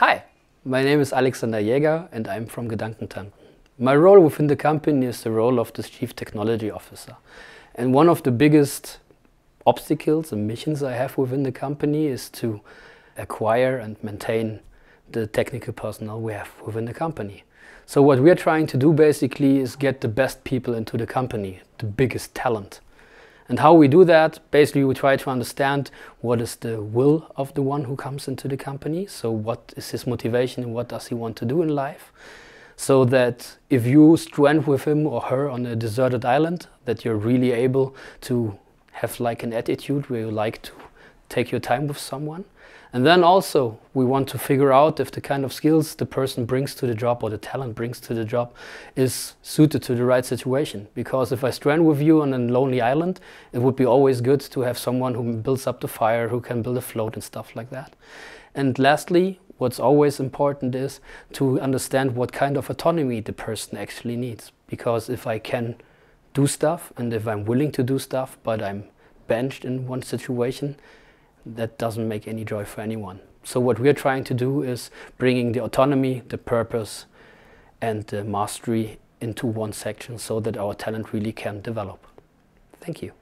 Hi, my name is Alexander Jäger and I'm from Gedankentanken. My role within the company is the role of the Chief Technology Officer. And one of the biggest obstacles and missions I have within the company is to acquire and maintain the technical personnel we have within the company. So what we're trying to do basically is get the best people into the company, the biggest talent. And how we do that, basically we try to understand what is the will of the one who comes into the company. So what is his motivation and what does he want to do in life? So that if you strand with him or her on a deserted island, that you're really able to have like an attitude where you like to take your time with someone. And then also, we want to figure out if the kind of skills the person brings to the job or the talent brings to the job is suited to the right situation. Because if I strand with you on a lonely island, it would be always good to have someone who builds up the fire, who can build a float and stuff like that. And lastly, what's always important is to understand what kind of autonomy the person actually needs. Because if I can do stuff and if I'm willing to do stuff, but I'm benched in one situation, that doesn't make any joy for anyone. So what we're trying to do is bringing the autonomy, the purpose and the mastery into one section so that our talent really can develop. Thank you.